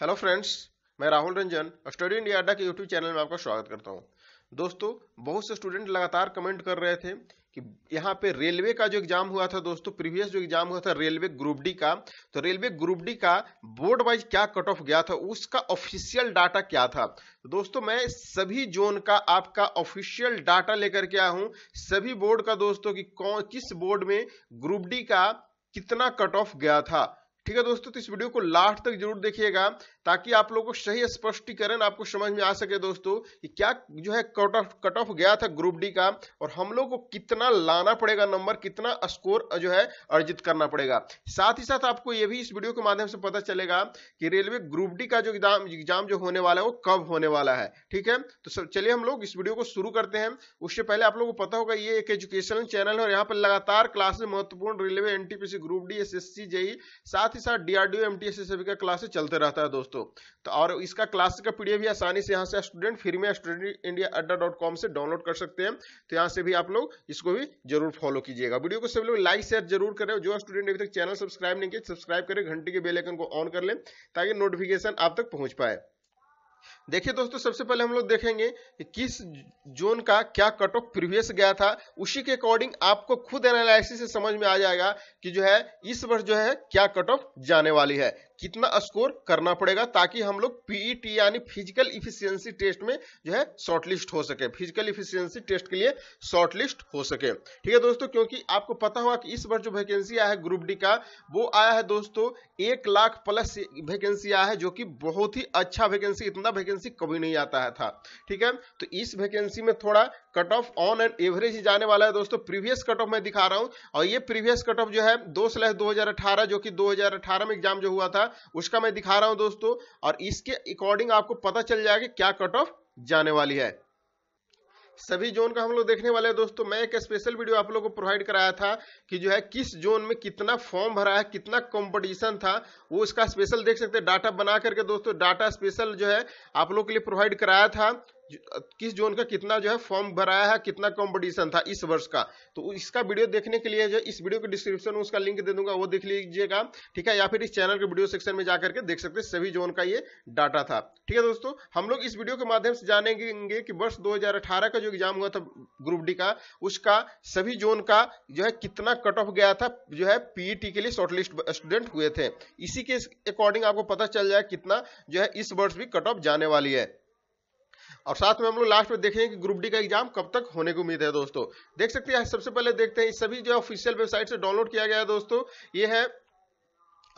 hello friends मैं Rahul Ranjan study India अड्डा के यूट्यूब चैनल में आपका स्वागत करता हूँ दोस्तों बहुत से स्टूडेंट लगातार कमेंट कर रहे थे कि यहाँ पे रेलवे का जो एग्जाम हुआ था दोस्तों प्रीवियस जो एग्जाम हुआ था रेलवे ग्रुप डी का तो रेलवे ग्रुप डी का बोर्ड वाइज क्या कट ऑफ गया था उसका ऑफिशियल डाटा क्या था तो दोस्तों मैं सभी जोन का आपका ऑफिशियल डाटा लेकर के आया हूँ सभी बोर्ड का दोस्तों की कौन किस बोर्ड में ग्रुप डी का कितना कट ऑफ गया था ठीक है दोस्तों तो इस वीडियो को लास्ट तक जरूर देखिएगा ताकि आप लोगों को सही स्पष्टीकरण आपको समझ में आ सके दोस्तों कि क्या जो है कट ऑफ कट ऑफ गया था ग्रुप डी का और हम लोग को कितना लाना पड़ेगा नंबर कितना स्कोर जो है अर्जित करना पड़ेगा साथ ही साथ आपको यह भी इस वीडियो के माध्यम से पता चलेगा कि रेलवे ग्रुप डी का जो एग्जाम जो होने वाला है वो कब होने वाला है ठीक है तो चलिए हम लोग इस वीडियो को शुरू करते हैं उससे पहले आप लोगों को पता होगा ये एक एजुकेशनल चैनल है और यहाँ पर लगातार क्लासेस महत्वपूर्ण railway NTPC group D S S साथ ही साथ डीआरडीओ एमटीएस सभी का क्लासेस चलते रहता है दोस्तों तो और इसका क्लास का पीडीएफ भी आसानी से यहाँ से स्टूडेंट फ्री में student India Adda dot com से डाउनलोड कर सकते हैं तो यहाँ से भी आप लोग इसको भी जरूर फॉलो कीजिएगा वीडियो को सभी लोग लाइक शेयर जरूर करें जो स्टूडेंट अभी तक चैनल सब्सक्राइब नहीं किया सब्सक्राइब करें घंटे के बेलाइकन को ऑन कर लें ताकि नोटिफिकेशन आप तक पहुँच पाए देखिए दोस्तों सबसे पहले हम लोग देखेंगे कि किस जोन का क्या कट ऑफ प्रीवियस गया था उसी के अकॉर्डिंग आपको खुद एनालिसिस से समझ में आ जाएगा कि जो है इस वर्ष जो है क्या कट ऑफ जाने वाली है कितना स्कोर करना पड़ेगा ताकि हम लोग पीईटी e यानी फिजिकल इफिशियंसी टेस्ट में जो है शॉर्टलिस्ट हो सके फिजिकल इफिशियंसी टेस्ट के लिए शॉर्टलिस्ट हो सके ठीक है दोस्तों क्योंकि आपको पता होगा कि इस बार जो वैकेंसी आया है ग्रुप डी का वो आया है दोस्तों एक लाख प्लस वैकेंसी आया है जो कि बहुत ही अच्छा वैकेंसी इतना वैकेंसी कभी नहीं आता है था ठीक है तो इस वैकेंसी में थोड़ा cut off on and average ही जाने वाला है दोस्तों प्रीवियस कट ऑफ मैं दिखा रहा हूं और ये प्रीवियस कट ऑफ जो है दो स्लैश दो जो कि दो में एग्जाम जो हुआ था होगा उसका मैं दिखा रहा हूं दोस्तों और इसके अकॉर्डिंग आपको पता चल जाएगा क्या कट ऑफ जाने वाली है सभी जोन का हम लोग देखने वाले हैं दोस्तों मैं एक स्पेशल वीडियो आप लोगों को प्रोवाइड कराया था कि जो है किस जोन में कितना फॉर्म भरा है कितना कंपटीशन था वो उसका स्पेशल देख सकते हैं डाटा बना करके दोस्तों डाटा स्पेशल जो है आप लोगों के लिए प्रोवाइड कराया था किस जोन का कितना जो है फॉर्म भराया है कितना कंपटीशन था इस वर्ष का तो इसका वीडियो देखने के लिए जो इस वीडियो के डिस्क्रिप्शन में उसका लिंक दे दूंगा वो देख लीजिएगा ठीक है या फिर इस चैनल के वीडियो सेक्शन में जाकर के देख सकते हैं सभी जोन का ये डाटा था ठीक है दोस्तों हम लोग इस वीडियो के माध्यम से जानेंगे कि वर्ष दो का जो एग्जाम हुआ था ग्रुप डी का उसका सभी जोन का जो है कितना कट ऑफ गया था जो है पीईटी e के लिए शॉर्टलिस्ट स्टूडेंट हुए थे इसी के अकॉर्डिंग आपको पता चल जाए कितना जो है इस वर्ष भी कट ऑफ जाने वाली है और साथ में हम लोग लास्ट में देखेंगे कि ग्रुप डी का एग्जाम कब तक होने की उम्मीद है दोस्तों देख सकते हैं सबसे पहले देखते हैं सभी जो ऑफिशियल वेबसाइट से डाउनलोड किया गया है दोस्तों ये है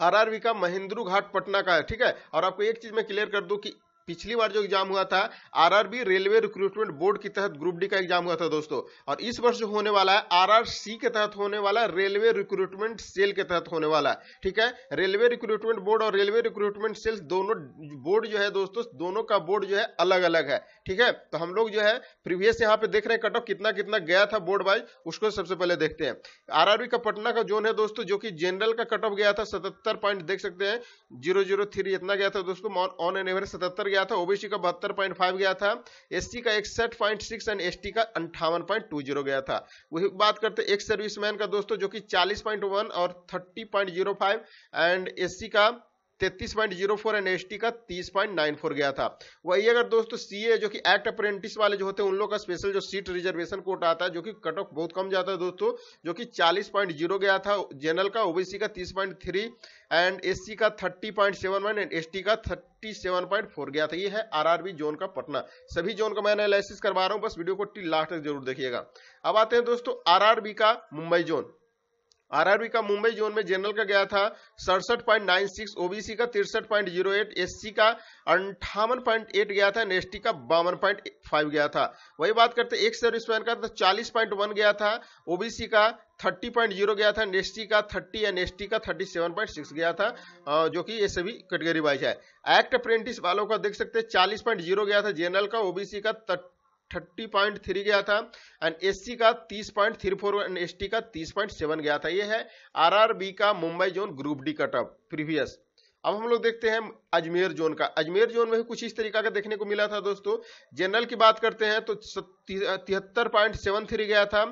आरआरबी का महेंद्रू घाट पटना का है ठीक है और आपको एक चीज मैं क्लियर कर दूं कि पिछली बार जो एग्जाम हुआ था आरआरबी रेलवे रिक्रूटमेंट बोर्ड के तहत ग्रुप डी का एग्जाम हुआ था दोस्तों और इस वर्ष जो होने वाला है आरआरसी के तहत होने वाला रेलवे रिक्रूटमेंट सेल के तहत होने वाला है ठीक है रेलवे रिक्रूटमेंट बोर्ड और रेलवे रिक्रूटमेंट सेल्स दोनों बोर्ड जो है दोस्तों दोनों का बोर्ड जो है अलग अलग है ठीक है तो हम लोग जो है प्रीवियस यहाँ पे देख रहे हैं कट ऑफ कितना कितना गया था बोर्ड वाइज उसको सबसे पहले देखते हैं आरआरबी का पटना का जोन है दोस्तों जो की जनरल का कट ऑफ गया था सतहत्तर पॉइंट देख सकते हैं जीरो जीरो थ्री इतना गया था दोस्तों ऑन एन एवरेज सतहत्तर गया था ओबीसी का बहत्तर पॉइंट फाइव गया था एससी का इकसठ point six and S T का अंठावन पॉइंट टू जीरो गया था वही बात करते एक्स सर्विसमैन का दोस्तों जो कि चालीस पॉइंट वन और thirty point zero five and SC का तैतीस point zero four and S का तीस पॉइंट नाइन फोर गया था वही अगर दोस्तों सी ए जो कि एक्ट अप्रेंटिस वाले जो होते हैं उन लोग का स्पेशल जो सीट रिजर्वेशन कोट आता है जो कि कट ऑफ बहुत कम जाता है दोस्तों जो कि चालीस पॉइंट जीरो गया था जनरल का ओबीसी का तीस पॉइंट थ्री एंड एस का thirty point seven one and S का थर्टी सेवन पॉइंट फोर गया था ये है आरआरबी जोन का पटना सभी जोन का मैं एनालिसिस करवा रहा हूँ बस वीडियो को लास्ट तक जरूर देखिएगा अब आते हैं दोस्तों आरआरबी का मुंबई जोन आरआरबी का मुंबई जोन में जनरल का गया था सड़सठ पॉइंट नाइन सिक्स ओबीसी का तिरसठ पॉइंट जीरो एट एस का अंठावन पॉइंट एट गया था एनएसटी का बावन पॉइंट फाइव गया था वही बात करते एक सर्विस मैन का तो चालीस पॉइंट वन गया था ओबीसी का थर्टी पॉइंट जीरो गया था नेस्टी का थर्टी या एस का थर्टी सेवन पॉइंट सिक्स गया था जो कि ये सभी कैटेगरी वाइज है एक्ट अप्रेंटिस वालों का देख सकते हैं चालीस पॉइंट जीरो गया था जनरल का ओबीसी का थर्टी पॉइंट थ्री गया था एंड एससी का तीस point three four and ST का तीस पॉइंट सेवन गया था ये है आरआरबी का Mumbai zone group D cut off previous अब हम लोग देखते हैं अजमेर जोन का अजमेर जोन में कुछ इस तरीका का देखने को मिला था दोस्तों जनरल की बात करते हैं तो तिहत्तर पॉइंट सेवन थ्री गया था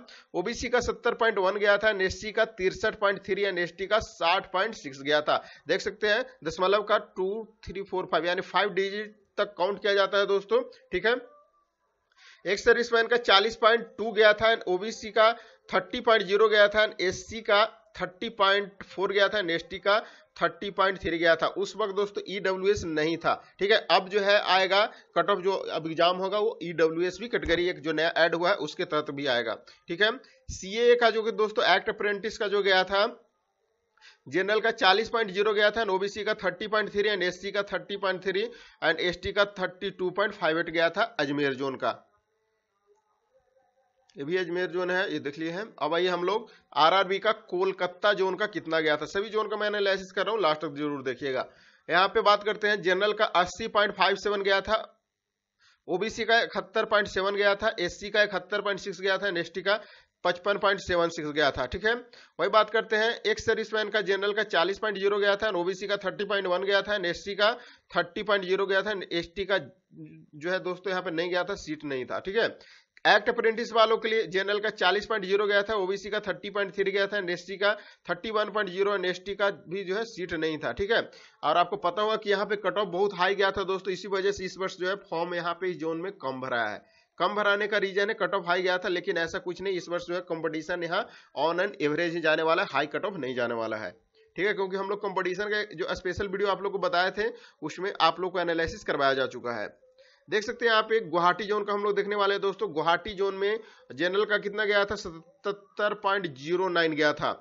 ओबीसी का सत्तर पॉइंट वन गया था एससी का तिरसठ पॉइंट थ्री एंड एसटी का साठ पॉइंट सिक्स गया था देख सकते हैं दशमलव का टू थ्री फोर फाइव यानी फाइव डिजिट तक काउंट किया जाता है दोस्तों ठीक है एक सर्विस मैन का चालीस पॉइंट टू गया था एंड ओबीसी का थर्टी पॉइंट जीरो गया था एंड एससी का थर्टी पॉइंट फोर गया था एंड एसटी का थर्टी पॉइंट थ्री गया था उस वक्त दोस्तों ई e नहीं था ठीक है अब जो है आएगा कट ऑफ जो अब एग्जाम होगा वो ई भी कैटेगरी एक जो नया ऐड हुआ है उसके तहत भी आएगा ठीक है सीए का जो कि दोस्तों एक्ट अप्रेंटिस का जो गया था जनरल का 40.0 गया था ओबीसी का 30.3 एंड एससी का 30.3 एंड एसटी का 32.58 गया था अजमेर जोन का ये भी अजमेर जोन है ये देख लिए हैं अब आइए हम लोग आरआरबी का कोलकाता जोन का कितना गया था सभी जोन का मैं एनालिसिस कर रहा हूँ लास्ट तक जरूर देखिएगा यहाँ पे बात करते हैं जनरल का 80.57 गया था ओबीसी का इकहत्तर पॉइंट सेवन गया था एस का इकहत्तर पॉइंट सिक्स गया था एनएसटी का पचपन पॉइंट सेवन सिक्स गया था ठीक है वही बात करते हैं एक सर्विसमैन का जनरल का चालीस पॉइंट जीरो गया था ओबीसी का थर्टी पॉइंट वन गया था एनएसटी का थर्टी पॉइंट जीरो गया था एसटी का जो है दोस्तों यहाँ पे नहीं गया था सीट नहीं था ठीक है एक्ट अप्रेंटिस वालों के लिए जनरल का 40.0 गया था ओबीसी का 30.3 गया था एनएसटी का 31.0 एनएसटी का भी जो है सीट नहीं था ठीक है और आपको पता होगा कि यहाँ पे कट ऑफ बहुत हाई गया था दोस्तों इसी वजह से इस वर्ष जो है फॉर्म यहाँ पे इस जोन में कम भरा है कम भराने का रीजन है कट ऑफ हाई गया था लेकिन ऐसा कुछ नहीं इस वर्ष जो है कॉम्पिटिशन यहाँ ऑन एंड एवरेज ही जाने वाला है हाई कट ऑफ नहीं जाने वाला है ठीक है क्योंकि हम लोग कॉम्पिटिशन का जो स्पेशल वीडियो आप लोग को बताए थे उसमें आप लोग को एनालिसिस करवाया जा चुका है देख सकते हैं आप एक गुवाहाटी जोन का हम लोग देखने वाले हैं दोस्तों गुवाहाटी जोन में जनरल का कितना गया था सतर पॉइंट जीरो नाइन गया था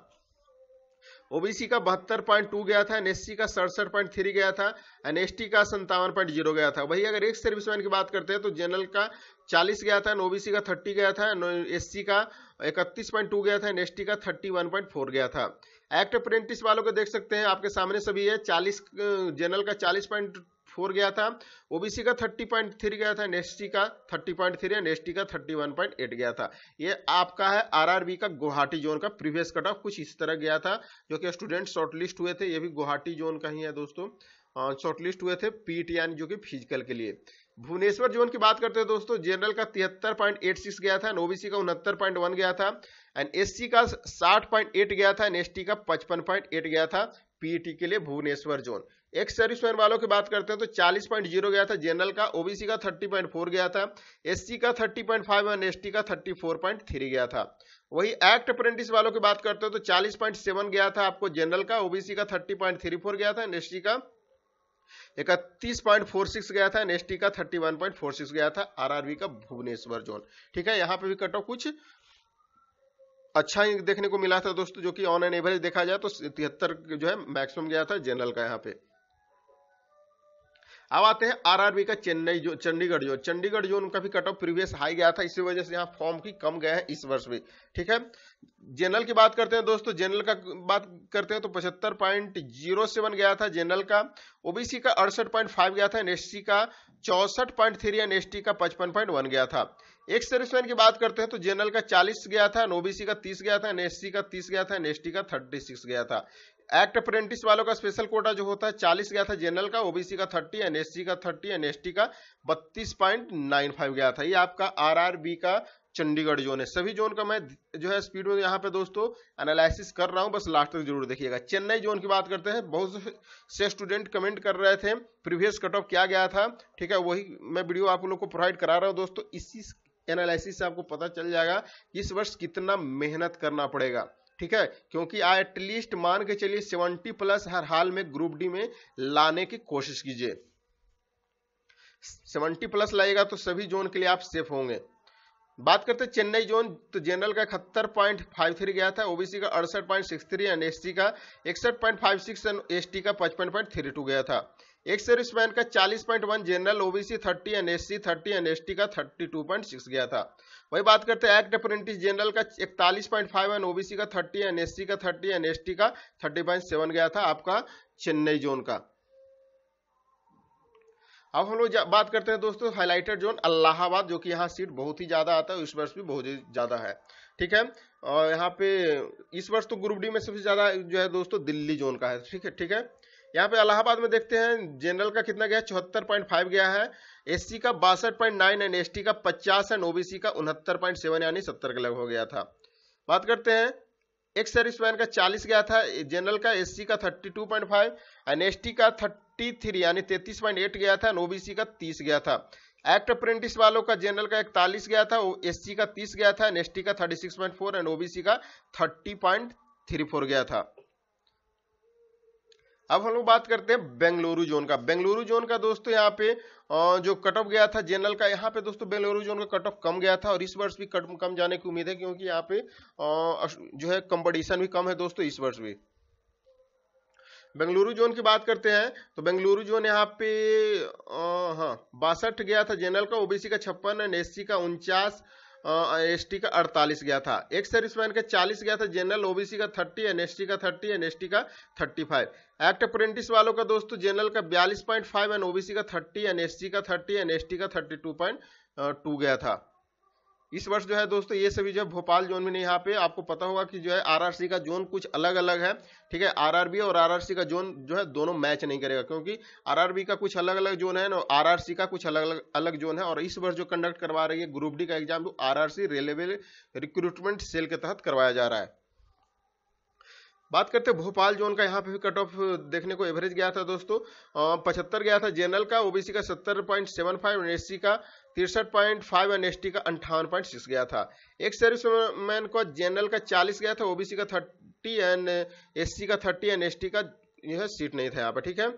ओबीसी का बहत्तर पॉइंट टू गया था एनएससी का सड़सठ पॉइंट थ्री गया था एनएसटी का संतावन पॉइंट जीरो गया था वही अगर एक सर्विसमैन की बात करते हैं तो जनरल का चालीस गया था ओबीसी का थर्टी गया था एससी का इकतीस पॉइंट टू गया था एनएसटी का थर्टी वन पॉइंट फोर गया था एक्ट अप्रेंटिस वालों को देख सकते हैं आपके सामने सभी है चालीस जनरल का चालीस पॉइंट फोर गया था ओबीसी का थर्टी पॉइंट थ्री गया था एनएसटी का thirty point three and ST का थर्टी वन पॉइंट एट गया था ये आपका है आरआरबी का गुवाहाटी जोन का प्रीवियस कट ऑफ कुछ इस तरह गया था जो कि स्टूडेंट शॉर्टलिस्ट हुए थे ये भी गुवाहाटी जोन का ही है दोस्तों शॉर्टलिस्ट हुए थे पीट यानी जो कि फिजिकल के लिए भुवनेश्वर जोन की बात करते हैं दोस्तों जनरल का तिहत्तर पॉइंट एट सिक्स गया था ओबीसी का उनहत्तर पॉइंट वन गया था एंड एससी का साठ पॉइंट एट गया था एंड एसटी का पचपन पॉइंट एट गया था पीटी के लिए Bhubaneswar zone ex service man वालों की बात करते हैं तो 40.0 गया था जनरल का ओबीसी का 30.4 गया था एससी का 30.5 एंड एसटी का 34.3 गया था वही एक्ट अप्रेंटिस वालों की बात करते हैं तो 40.7 गया था आपको जनरल का ओबीसी का 30.34 गया था एंड एसटी का इकतीस पॉइंट फोर सिक्स गया था एनएसटी का thirty one point four six गया था आरआरबी का भुवनेश्वर जोन ठीक है यहाँ पे भी कट ऑफ कुछ अच्छा ही देखने को मिला था दोस्तों जो कि ऑन एन एवरेज देखा जाए तो तिहत्तर जो है मैक्सिमम गया था जनरल का यहाँ पे अब आते हैं आरआरबी का चेन्नई जो चंडीगढ़ जो चंडीगढ़ जोन का भी कट ऑफ प्रीवियस हाई गया था इसी वजह से यहाँ फॉर्म की कम गए हैं इस वर्ष भी ठीक है जनरल की बात करते हैं दोस्तों जनरल का बात करते हैं तो पचहत्तर पॉइंट जीरो सेवन गया था जनरल का ओबीसी का अड़सठ पॉइंट फाइव गया था एनएससी का चौसठ पॉइंट थ्री एन एस का पचपन पॉइंट वन गया था एक सर्विसमैन की बात करते हैं तो जनरल का चालीस गया था एन ओबीसी का तीस गया था एनएससी का तीस गया था एनएसटी का थर्टी सिक्स गया था एक्ट अप्रेंटिस वालों का स्पेशल कोटा जो होता है चालीस गया था जनरल का ओबीसी का थर्टी एनएससी का थर्टी एनएसटी का बत्तीस पॉइंट नाइन फाइव गया था ये आपका आरआरबी का चंडीगढ़ जोन है सभी जोन का मैं जो है स्पीड में यहाँ पे दोस्तों एनालिसिस कर रहा हूँ बस लास्ट तक जरूर देखिएगा चेन्नई जोन की बात करते हैं बहुत से स्टूडेंट कमेंट कर रहे थे प्रीवियस कट ऑफ क्या गया था ठीक है वही मैं वीडियो आप लोग को प्रोवाइड करा रहा हूँ दोस्तों इसी एनालिसिस से आपको पता चल जाएगा इस वर्ष कितना मेहनत करना पड़ेगा ठीक है क्योंकि एटलीस्ट मान के चलिए सेवेंटी प्लस हर हाल में ग्रुप डी में लाने की कोशिश कीजिए सेवेंटी प्लस लाएगा तो सभी जोन के लिए आप सेफ होंगे बात करते चेन्नई जोन तो जनरल का इकहत्तर पॉइंट फाइव थ्री गया था ओबीसी का अड़सठ point six three and S का इकसठ point five six and S का पचपन पॉइंट थ्री टू गया था एक सर्विस मैन का 40.1 जनरल ओबीसी 30 एनएससी 30 एनएसटी का 32.6 गया था वही बात करते हैं एक्ट अप्रेंटिस जनरल का 41.5 एंड ओबीसी का 30 एनएससी का 30 एनएसटी का 30.7 गया था आपका चेन्नई जोन का अब हम लोग बात करते हैं दोस्तों हाईलाइटेड जोन अल्लाहाबाद जो कि यहाँ सीट बहुत ही ज़्यादा आता है इस वर्ष भी बहुत ही ज़्यादा है ठीक है और यहाँ पे इस वर्ष तो ग्रुप डी में सबसे ज़्यादा जो है दोस्तों दिल्ली जोन का है ठीक है ठीक है यहाँ पे इलाहाबाद में देखते हैं जनरल का कितना गया चौहत्तर पॉइंट फाइव गया है एससी का बासठ पॉइंट नाइन एंड एस का पचास एंड ओबीसी का उनहत्तर पॉइंट सेवन यानी सत्तर का लग हो गया था बात करते हैं एक सर्विस मैन का चालीस गया था जनरल का एस का thirty two point five and S का थर्टी थ्री यानी तैतीस पॉइंट एट गया था एंड ओबीसी का तीस गया था एक्ट अप्रेंटिस वालों का जनरल का इकतालीस गया था एस का तीस गया था एन एस का thirty six point four and OBC का थर्टी पॉइंट थ्री फोर गया था अब हम लोग बात करते हैं बेंगलुरु जोन का बेंगलुरु जोन का दोस्तों यहाँ पे जो कट ऑफ गया था जनरल का यहाँ पे दोस्तों बेंगलुरु जोन का कट ऑफ कम गया था और इस वर्ष भी कट कम जाने की उम्मीद है क्योंकि यहाँ पे जो है कंपटीशन भी कम है दोस्तों इस वर्ष भी बेंगलुरु जोन की बात करते हैं तो बेंगलुरु जोन यहाँ पे हाँ बासठ गया था जनरल का ओबीसी का छप्पन एंड एस का उनचास एसटी का 48 गया था एक्स सर्विसमैन का 40 गया था जनरल ओबीसी का 30 एनएसटी का 30 एनएसटी का 35 एक्ट अप्रेंटिस वालों का दोस्तों जनरल का 42.5 एंड ओबीसी का 30 एनएसटी का 30 एनएसटी का 32.2 गया था इस वर्ष जो है दोस्तों ये सभी जो है भोपाल जोन में नहीं यहाँ पे आपको पता होगा कि जो है आरआरसी का जोन कुछ अलग अलग है ठीक है आरआरबी और आरआरसी का जोन जो है दोनों मैच नहीं करेगा क्योंकि आरआरबी का कुछ अलग अलग जोन है और आरआरसी का कुछ अलग अलग अलग जोन है और इस वर्ष जो कंडक्ट करवा रही है ग्रुप डी का exam R R railway recruitment cell के तहत करवाया जा रहा है बात करते हैं भोपाल जोन का यहाँ पे भी कट ऑफ देखने को एवरेज गया था दोस्तों पचहत्तर गया था जनरल का ओबीसी का सत्तर point seven five and S का तिरसठ पॉइंट फाइव एन एस का अंठावन पॉइंट सिक्स गया था एक सर्विस मैन का जनरल का चालीस गया था ओबीसी का थर्टी एन एस का थर्टी एन एस का यह सीट नहीं था यहाँ पर ठीक है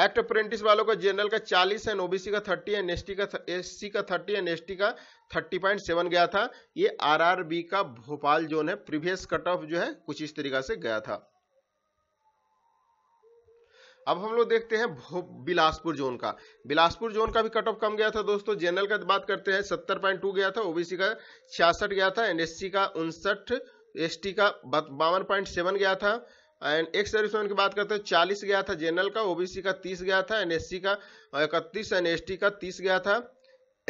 एक्ट अप्रेंटिस वालों का जनरल का 40 है ओबीसी का 30 है एसटी का एससी का 30 है एसटी का 30.7 गया था ये आरआरबी का भोपाल जोन है प्रीवियस कट ऑफ जो है कुछ इस तरीका से गया था अब हम लोग देखते हैं बिलासपुर जोन का बिलासपुर जोन का भी कट ऑफ कम गया था दोस्तों जनरल का बात करते हैं टू गया था ओबीसी का छियासठ गया था एनएससी का उनसठ एसटी का बावन गया था एंड एक्स सर्विसमैन की बात करते हैं चालीस गया था जनरल का ओबीसी का तीस गया था एनएससी का इकतीस एन एस का तीस गया था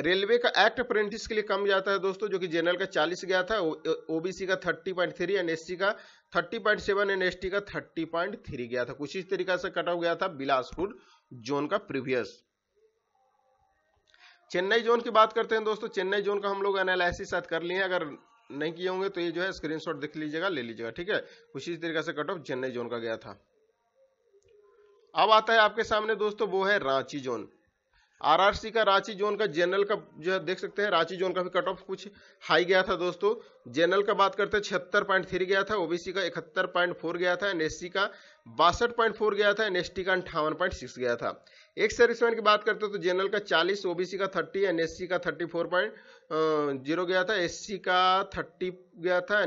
रेलवे का एक्ट अप्रेंटिस के लिए कम जाता है दोस्तों जो कि जनरल का 40 गया था ओबीसी का 30.3 पॉइंट थ्री एनएससी का 30.7 एनएसटी का 30.3 गया था कुछ इस तरीका से कट ऑफ गया था बिलासपुर जोन का प्रीवियस चेन्नई जोन की बात करते हैं दोस्तों चेन्नई जोन का हम लोग एनालिसिस साथ कर लिए अगर नहीं किए होंगे तो ये जो है स्क्रीनशॉट देख लीजिएगा ले लीजिएगा ठीक है कुछ उसी तरीके से कट ऑफ चेन्नई जोन का गया था अब आता है आपके सामने दोस्तों वो है रांची जोन आरआरसी का रांची जोन का जनरल का जो है देख सकते हैं रांची जोन का भी कट ऑफ कुछ हाई गया था दोस्तों जनरल का बात करते हैं छिहत्तर पॉइंट थ्री गया था ओबीसी का इकहत्तर पॉइंट फोर गया था एनएससी का बासठ पॉइंट फोर गया था एनएसटी का अंठावन पॉइंट सिक्स गया था एक सर्विसमैन की बात करते हो तो जनरल का 40 ओबीसी का 30 एनएससी का 34 पॉइंट जीरो गया था एससी का 30 गया था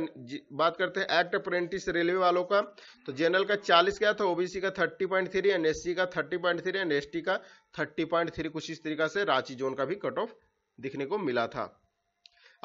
बात करते हैं एक्ट अप्रेंटिस रेलवे वालों का तो जनरल का 40 गया था ओबीसी का 30.3 पॉइंट थ्री एनएससी का 30.3 पॉइंट थ्री एंड एस का 30.3 कुछ इस तरीका से रांची जोन का भी कट ऑफ दिखने को मिला था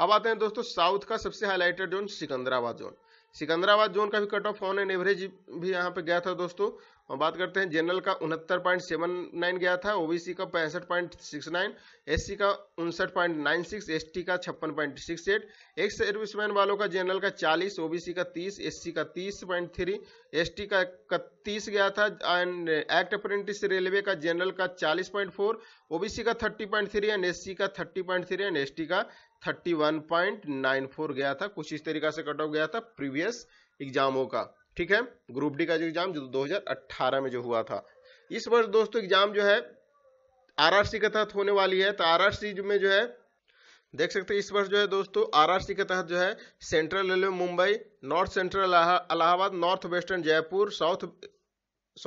अब आते हैं दोस्तों साउथ का सबसे highlighted zone Secunderabad zone Secunderabad zone का भी cut off on and average भी यहाँ पे गया था दोस्तों और बात करते हैं जनरल का उनहत्तर पॉइंट सेवन नाइन गया था ओबीसी का पैंसठ पॉइंट सिक्स नाइन एस का उनसठ पॉइंट नाइन सिक्स एस का छप्पन point six eight ex servicemen वालों का जनरल का चालीस ओबीसी का तीस एस का तीस पॉइंट थ्री एस का इकतीस गया था एंड एक्ट अप्रेंटिस रेलवे का जनरल का चालीस पॉइंट फोर ओ का thirty point three and S का thirty point three and S का thirty one point nine four गया था कुछ इस तरीका से कट ऑफ गया था प्रीवियस एग्जामों का ठीक है ग्रुप डी का जो एग्जाम जो 2018 में जो हुआ था इस वर्ष दोस्तों एग्जाम जो है आरआरसी के तहत होने वाली है तो आरआरसी में जो है देख सकते हैं इस वर्ष जो है दोस्तों आरआरसी के तहत जो है central railway Mumbai north central Allahabad north western Jaipur south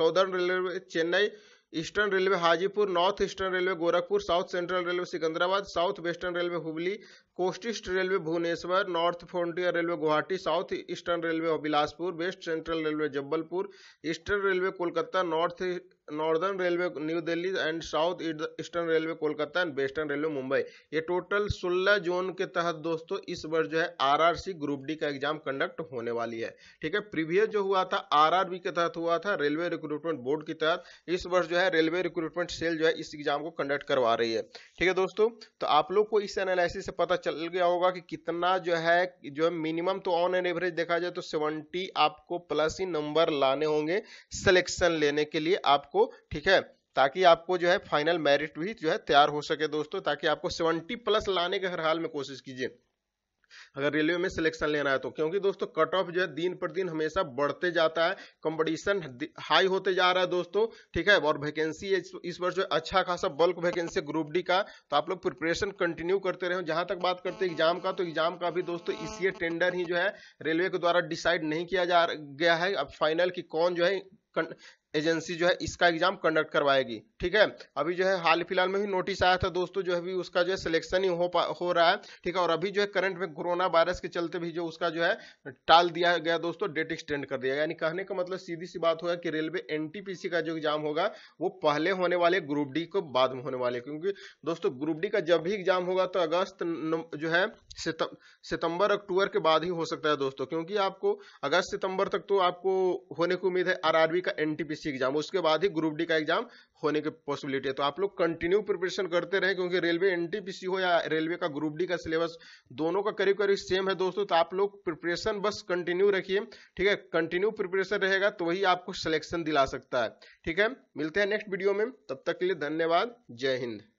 southern railway Chennai eastern railway Hajipur north eastern railway Gorakhpur south central railway Secunderabad south western railway Hubli coast east railway Bhubaneswar north frontier railway Guwahati south eastern railway Bilaspur west central railway Jabalpur eastern railway Kolkata north northern railway New Delhi and south eastern railway Kolkata and western railway Mumbai ये total सोलह zone के तहत दोस्तों इस वर्ष जो है RRC group D का एग्जाम कंडक्ट होने वाली है ठीक है प्रीवियस जो हुआ था आरआरबी के तहत हुआ था रेलवे रिक्रूटमेंट बोर्ड के तहत इस वर्ष जो है रेलवे रिक्रूटमेंट सेल जो है इस एग्जाम को कंडक्ट करवा रही है ठीक है दोस्तों तो आप लोग को इस एनालिसिस से पता चल गया होगा कि कितना जो है जो है मिनिमम तो ऑन एंड एवरेज देखा जाए तो सेवेंटी आपको प्लस ही नंबर लाने होंगे सिलेक्शन लेने के लिए आपको आपको ठीक है ताकि आपको जो है फाइनल मेरिट भी जो है तैयार हो सके दोस्तों ताकि आपको सेवेंटी प्लस लाने के हर हाल में कोशिश कीजिए अगर रेलवे में सिलेक्शन लेना है तो क्योंकि दोस्तों कट ऑफ जो है दिन पर दिन हमेशा बढ़ते जाता है कंपटीशन हाई होते जा रहा है दोस्तों ठीक है और वैकेंसी इस वर्ष जो अच्छा खासा बल्क वैकेंसी ग्रुप डी का तो आप लोग प्रिपरेशन कंटिन्यू करते रहे जहां तक बात करते हैं एग्जाम का तो एग्जाम का भी दोस्तों इसी टेंडर ही जो है रेलवे के द्वारा डिसाइड नहीं किया जा गया है अब फाइनल की कौन जो है एजेंसी जो है इसका एग्जाम कंडक्ट करवाएगी ठीक है अभी जो है हाल फिलहाल में भी नोटिस आया था दोस्तों जो है अभी उसका जो है सिलेक्शन ही हो हो रहा है ठीक है और अभी जो है करंट में कोरोना वायरस के चलते भी जो उसका जो है टाल दिया गया दोस्तों डेट एक्सटेंड कर दिया गया यानी कहने का मतलब सीधी सी बात होगा कि रेलवे एनटीपीसी का जो एग्जाम होगा वो पहले होने वाले ग्रुप डी को बाद में होने वाले क्योंकि दोस्तों ग्रुप डी का जब भी एग्जाम होगा तो अगस्त जो है सितंबर अक्टूबर के बाद ही हो सकता है दोस्तों क्योंकि आपको अगस्त सितंबर तक तो आपको होने की उम्मीद है आर का एन सी एग्जाम उसके बाद ही ग्रुप डी का एग्जाम होने की पॉसिबिलिटी है तो आप लोग कंटिन्यू प्रिपरेशन करते रहे क्योंकि रेलवे एनटीपीसी हो या रेलवे का ग्रुप डी का सिलेबस दोनों का करीब करीब सेम है दोस्तों तो आप लोग प्रिपरेशन बस कंटिन्यू रखिए ठीक है कंटिन्यू प्रिपरेशन रहेगा तो वही आपको सिलेक्शन दिला सकता है ठीक है मिलते हैं नेक्स्ट वीडियो में तब तक के लिए धन्यवाद जय हिंद